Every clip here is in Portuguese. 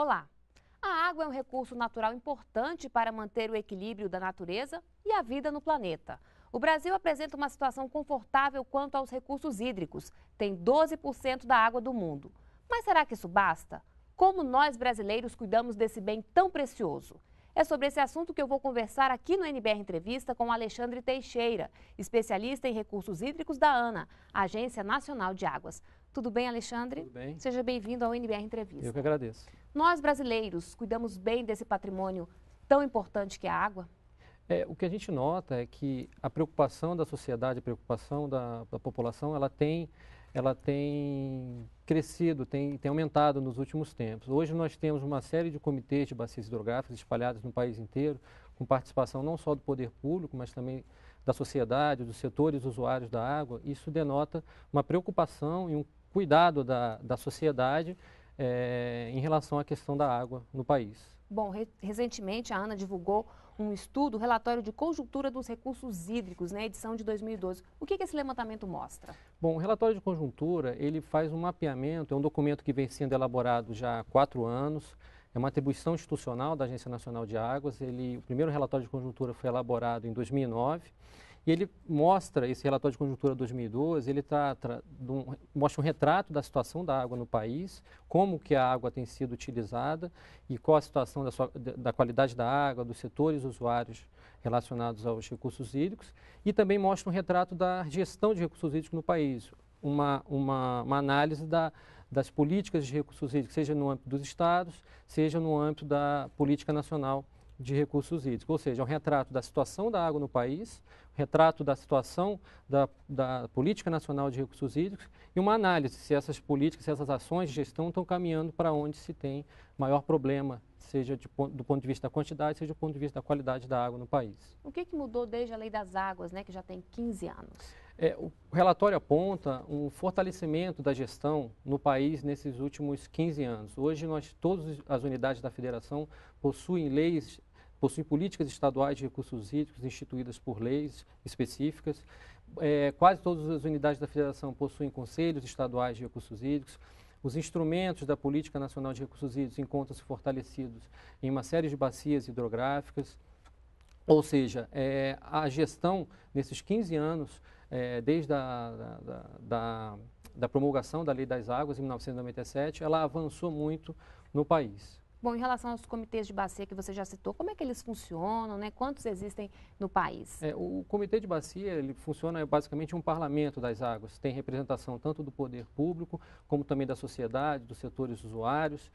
Olá! A água é um recurso natural importante para manter o equilíbrio da natureza e a vida no planeta. O Brasil apresenta uma situação confortável quanto aos recursos hídricos, tem 12% da água do mundo. Mas será que isso basta? Como nós brasileiros cuidamos desse bem tão precioso? É sobre esse assunto que eu vou conversar aqui no NBR Entrevista com Alexandre Teixeira, especialista em recursos hídricos da ANA, Agência Nacional de Águas. Tudo bem, Alexandre? Tudo bem. Seja bem-vindo ao NBR Entrevista. Eu que agradeço. Nós brasileiros cuidamos bem desse patrimônio tão importante que é a água? É, o que a gente nota é que a preocupação da sociedade, a preocupação da, da população, ela tem, ela tem crescido, tem, tem aumentado nos últimos tempos. Hoje nós temos uma série de comitês de bacias hidrográficas espalhados no país inteiro, com participação não só do poder público, mas também da sociedade, dos setores usuários da água. Isso denota uma preocupação e um cuidado da, da sociedade é, em relação à questão da água no país. Bom, re recentemente a ANA divulgou um estudo, um relatório de conjuntura dos recursos hídricos, né, edição de 2012. O que, que esse levantamento mostra? Bom, o relatório de conjuntura, ele faz um mapeamento, é um documento que vem sendo elaborado já há quatro anos, é uma atribuição institucional da Agência Nacional de Águas. Ele, o primeiro relatório de conjuntura foi elaborado em 2009 e ele mostra, esse relatório de conjuntura 2012, ele um, mostra um retrato da situação da água no país, como que a água tem sido utilizada e qual a situação da, sua, da qualidade da água, dos setores usuários relacionados aos recursos hídricos e também mostra um retrato da gestão de recursos hídricos no país, uma, uma, uma análise da, das políticas de recursos hídricos, seja no âmbito dos estados, seja no âmbito da política nacional de recursos hídricos, ou seja, é um retrato da situação da água no país, um retrato da situação da, da política nacional de recursos hídricos e uma análise se essas políticas, se essas ações de gestão estão caminhando para onde se tem maior problema, seja de, do ponto de vista da quantidade, seja do ponto de vista da qualidade da água no país. O que, que mudou desde a Lei das Águas, né, que já tem 15 anos? É, o relatório aponta um fortalecimento da gestão no país nesses últimos 15 anos. Hoje, nós, todas as unidades da federação possuem leis possui políticas estaduais de recursos hídricos instituídas por leis específicas. É, quase todas as unidades da federação possuem conselhos estaduais de recursos hídricos. Os instrumentos da Política Nacional de Recursos Hídricos encontram-se fortalecidos em uma série de bacias hidrográficas. Ou seja, é, a gestão, nesses 15 anos, é, desde a da, da, da promulgação da Lei das Águas, em 1997, ela avançou muito no país. Bom, em relação aos comitês de bacia que você já citou, como é que eles funcionam, né? Quantos existem no país? É, o comitê de bacia ele funciona é basicamente um parlamento das águas. Tem representação tanto do poder público como também da sociedade, dos setores usuários.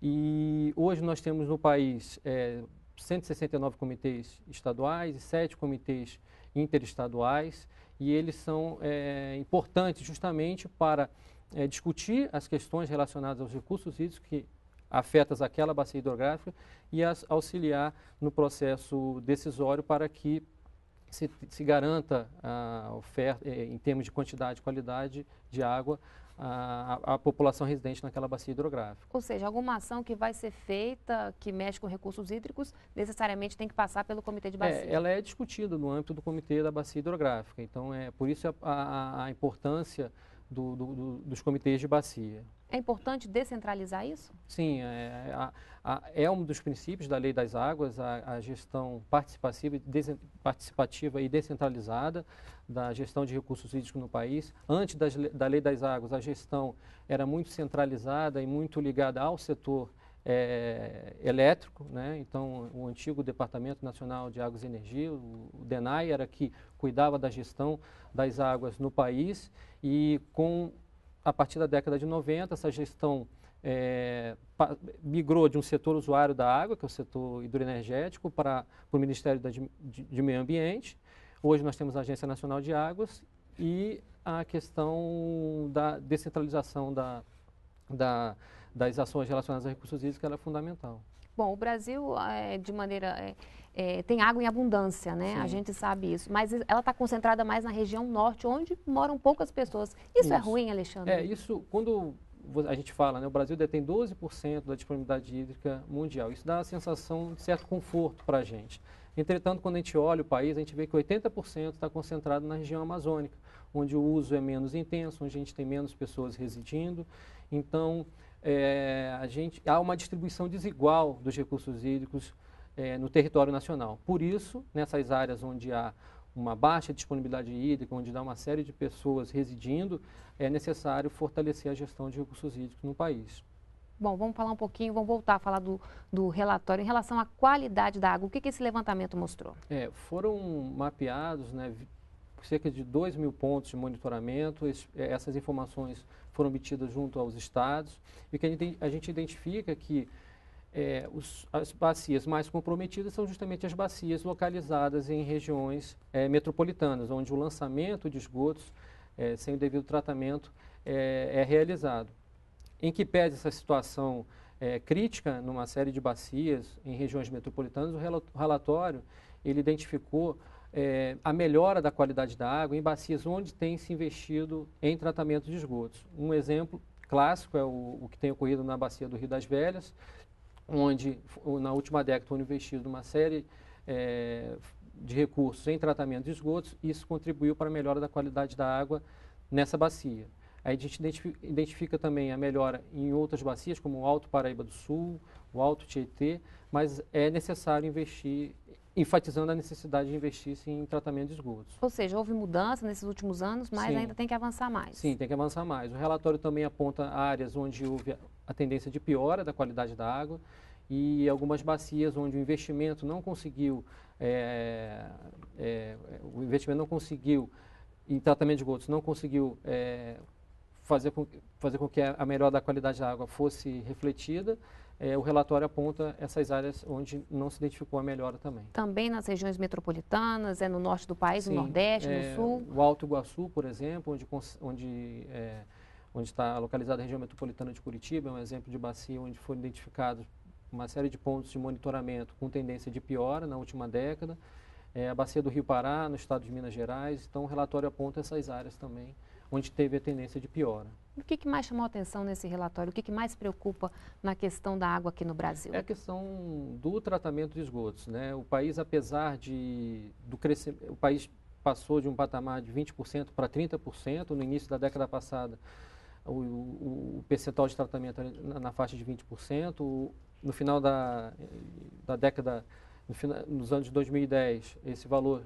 E hoje nós temos no país é, 169 comitês estaduais e 7 comitês interestaduais. E eles são é, importantes justamente para é, discutir as questões relacionadas aos recursos hídricos que afetas aquela bacia hidrográfica e as auxiliar no processo decisório para que se, se garanta a oferta, eh, em termos de quantidade e qualidade de água, a, a, população residente naquela bacia hidrográfica. Ou seja, alguma ação que vai ser feita que mexe com recursos hídricos necessariamente tem que passar pelo comitê de bacia. É, ela é discutida no âmbito do comitê da bacia hidrográfica, então é por isso é a, a, a importância do, do, do, dos comitês de bacia. É importante descentralizar isso? Sim, é, a, a, é um dos princípios da lei das águas, a, a gestão participativa, des, participativa e descentralizada da gestão de recursos hídricos no país. Antes das, da lei das águas, a gestão era muito centralizada e muito ligada ao setor é, elétrico, né? então o antigo Departamento Nacional de Águas e Energia, o, o DENAI, era que cuidava da gestão das águas no país e com a partir da década de 90, essa gestão é, migrou de um setor usuário da água, que é o setor hidroenergético, para, para o Ministério da, de, de, Meio Ambiente. Hoje nós temos a Agência Nacional de Águas e a questão da descentralização da, da, das ações relacionadas a recursos hídricos, ela é fundamental. Bom, o Brasil, é, de maneira é, é, tem água em abundância, né? Sim. A gente sabe isso. Mas ela está concentrada mais na região norte, onde moram poucas pessoas. Isso, é isso, é ruim, Alexandre? É, isso, quando a gente fala, né? O Brasil detém 12% da disponibilidade hídrica mundial. Isso dá a sensação de certo conforto para a gente. Entretanto, quando a gente olha o país, a gente vê que 80% está concentrado na região amazônica, onde o uso é menos intenso, onde a gente tem menos pessoas residindo. Então, é, a gente, há uma distribuição desigual dos recursos hídricos é, no território nacional. Por isso, nessas áreas onde há uma baixa disponibilidade hídrica, onde há uma série de pessoas residindo, é necessário fortalecer a gestão de recursos hídricos no país. Bom, vamos falar um pouquinho, vamos voltar a falar do, do relatório. Em relação à qualidade da água, o que, que esse levantamento mostrou? É, foram mapeados né, cerca de 2 mil pontos de monitoramento. Es, é, essas informações foram obtidas junto aos estados. E que a gente, a gente identifica é que é, os, as bacias mais comprometidas são justamente as bacias localizadas em regiões é, metropolitanas, onde o lançamento de esgotos é, sem o devido tratamento é, é realizado. Em que pese essa situação é, crítica numa série de bacias em regiões metropolitanas, o relatório ele identificou é, a melhora da qualidade da água em bacias onde tem se investido em tratamento de esgotos. Um exemplo clássico é o, o que tem ocorrido na bacia do Rio das Velhas, onde na última década foram investidos uma série é, de recursos em tratamento de esgotos, isso contribuiu para a melhora da qualidade da água nessa bacia. A gente identifica também a melhora em outras bacias, como o Alto Paraíba do Sul, o Alto Tietê, mas é necessário investir, enfatizando a necessidade de investir em tratamento de esgotos. Ou seja, houve mudança nesses últimos anos, mas Sim. ainda tem que avançar mais. Sim, tem que avançar mais. O relatório também aponta áreas onde houve a tendência de piora da qualidade da água e algumas bacias onde o investimento não conseguiu, é, é, o investimento não conseguiu, em tratamento de gotos, não conseguiu é, fazer, com, fazer com que a melhora da qualidade da água fosse refletida. o relatório aponta essas áreas onde não se identificou a melhora também. Também nas regiões metropolitanas, é no norte do país, Sim, no nordeste, no é, sul? O Alto Iguaçu, por exemplo, onde, onde onde está localizada a região metropolitana de Curitiba, é um exemplo de bacia onde foram identificados uma série de pontos de monitoramento com tendência de piora na última década. É, a bacia do Rio Pará, no estado de Minas Gerais, então o relatório aponta essas áreas também, onde teve a tendência de piora. O que, que mais chamou a atenção nesse relatório? O que, que, mais preocupa na questão da água aqui no Brasil? É a questão do tratamento de esgotos. Né? O país, apesar de do crescimento, o país passou de um patamar de 20% para 30% no início da década passada o, o, percentual de tratamento na, na faixa de 20%. O, no final da, da década, no final, nos anos de 2010, esse valor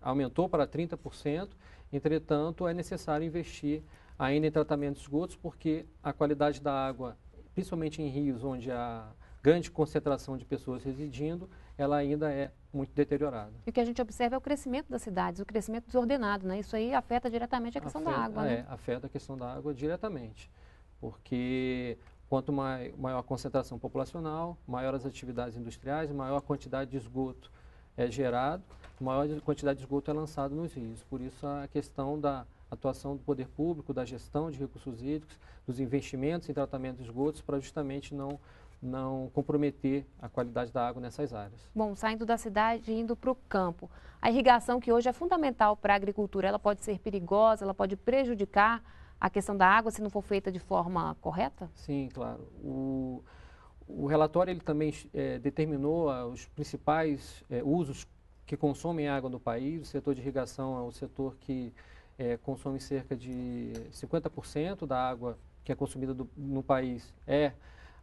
aumentou para 30%. Entretanto, é necessário investir ainda em tratamento de esgotos, porque a qualidade da água, principalmente em rios onde há grande concentração de pessoas residindo, ela ainda é muito deteriorada. E o que a gente observa é o crescimento das cidades, o crescimento desordenado, né? Isso aí afeta diretamente a questão afeta, da água, né? é, né? afeta a questão da água diretamente, porque quanto mai, maior a concentração populacional, maior as atividades industriais, maior a quantidade de esgoto é gerado, maior a quantidade de esgoto é lançado nos rios. Por isso a questão da atuação do poder público, da gestão de recursos hídricos, dos investimentos em tratamento de esgotos para justamente não não comprometer a qualidade da água nessas áreas. Bom, saindo da cidade e indo para o campo, a irrigação que hoje é fundamental para a agricultura, ela pode ser perigosa, ela pode prejudicar a questão da água se não for feita de forma correta? Sim, claro. O, o relatório ele também é, determinou ah, os principais é, usos que consomem água no país. O setor de irrigação é o setor que é, consome cerca de 50% da água que é consumida do, no país é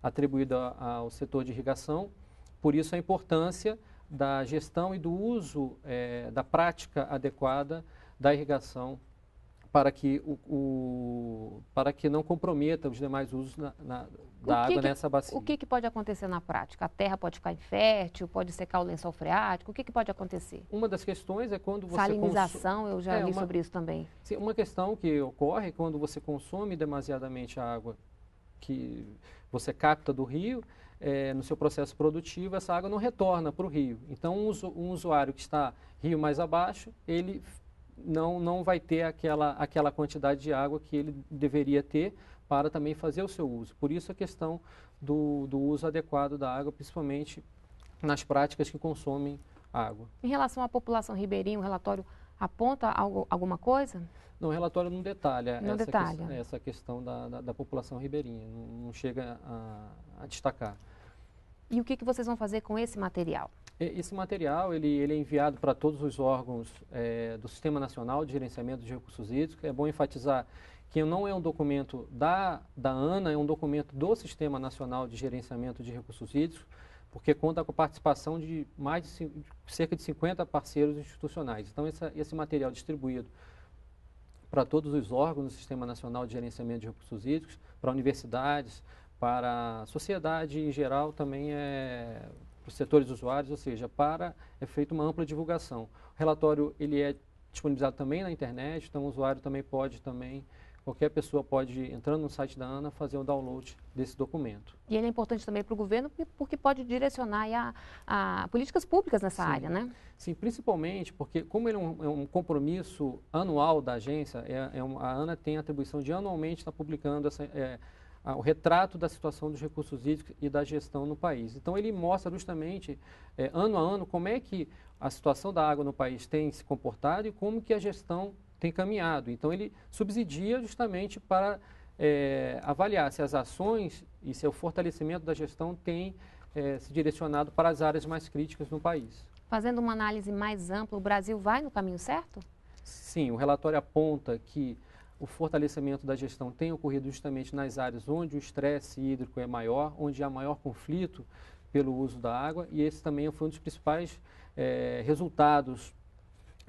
atribuída ao setor de irrigação. Por isso, a importância da gestão e do uso é, da prática adequada da irrigação para que, o, o, para que não comprometa os demais usos na, na, da água que, nessa bacia. O que, que, pode acontecer na prática? A terra pode ficar infértil, pode secar o lençol freático, o que, que pode acontecer? Uma das questões é quando você... Salinização, eu já é, li uma, sobre isso também. Sim, uma questão que ocorre quando você consome demasiadamente a água que você capta do rio, é, no seu processo produtivo, essa água não retorna para o rio. Então, um, um, usuário que está rio mais abaixo, ele não, não vai ter aquela, aquela quantidade de água que ele deveria ter para também fazer o seu uso. Por isso a questão do, do uso adequado da água, principalmente nas práticas que consomem água. Em relação à população ribeirinha, o relatório aponta algo, alguma coisa? Não, o relatório não detalha, não essa, detalha. Que, essa questão da, da, da, população ribeirinha, não, não chega a, a, destacar. E o que, que vocês vão fazer com esse material? Esse material ele, ele é enviado para todos os órgãos é, do Sistema Nacional de Gerenciamento de Recursos Hídricos. É bom enfatizar que não é um documento da, da ANA, é um documento do Sistema Nacional de Gerenciamento de Recursos Hídricos porque conta com a participação de mais de, cerca de 50 parceiros institucionais. Então, essa, esse material distribuído para todos os órgãos do Sistema Nacional de Gerenciamento de Recursos Hídricos, para universidades, para a sociedade em geral, também é, para os setores usuários, ou seja, para é feita uma ampla divulgação. O relatório ele é disponibilizado também na internet, então o usuário também pode também qualquer pessoa pode, entrando no site da ANA, fazer o download desse documento. E ele é importante também para o governo porque pode direcionar a, a, políticas públicas nessa Sim. área, né? Sim, principalmente porque como ele é um, é um compromisso anual da agência, é, é a ANA tem a atribuição de anualmente estar publicando essa, é, a, o retrato da situação dos recursos hídricos e da gestão no país. Então ele mostra justamente, é, ano a ano, como é que a situação da água no país tem se comportado e como que a gestão tem caminhado. Então, ele subsidia justamente para é, avaliar se as ações e seu fortalecimento da gestão tem é, se direcionado para as áreas mais críticas no país. Fazendo uma análise mais ampla, o Brasil vai no caminho certo? Sim, o relatório aponta que o fortalecimento da gestão tem ocorrido justamente nas áreas onde o estresse hídrico é maior, onde há maior conflito pelo uso da água, e esse também foi um dos principais é, resultados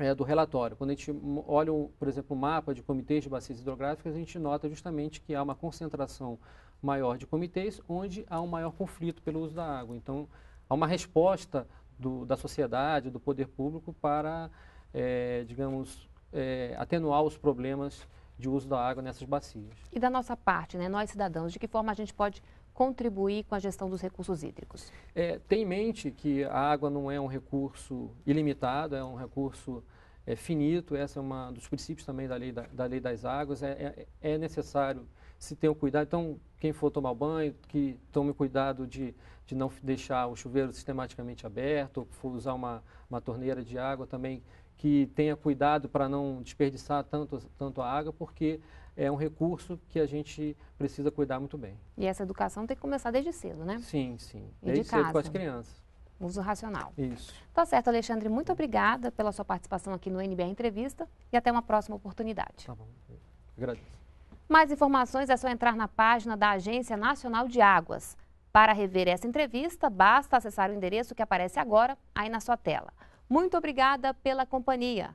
é, do relatório. Quando a gente olha, por exemplo, o mapa de comitês de bacias hidrográficas, a gente nota justamente que há uma concentração maior de comitês onde há um maior conflito pelo uso da água. Então, há uma resposta do, da sociedade, do poder público para, é, digamos, é, atenuar os problemas de uso da água nessas bacias. E da nossa parte, né, nós cidadãos, de que forma a gente pode contribuir com a gestão dos recursos hídricos? É, tem em mente que a água não é um recurso ilimitado, é um recurso é, finito, esse é um dos princípios também da lei, da, da lei das águas, é, é, é necessário se ter o um cuidado, então quem for tomar banho, que tome cuidado de, de não deixar o chuveiro sistematicamente aberto, ou for usar uma, uma torneira de água também, que tenha cuidado para não desperdiçar tanto, tanto a água, porque é um recurso que a gente precisa cuidar muito bem. E essa educação tem que começar desde cedo, né? Sim, sim. E desde de cedo com as crianças. Uso racional. Isso. Tá certo, Alexandre. Muito obrigada pela sua participação aqui no NBR Entrevista e até uma próxima oportunidade. Tá bom. agradeço. Mais informações é só entrar na página da Agência Nacional de Águas. Para rever essa entrevista, basta acessar o endereço que aparece agora aí na sua tela. Muito obrigada pela companhia.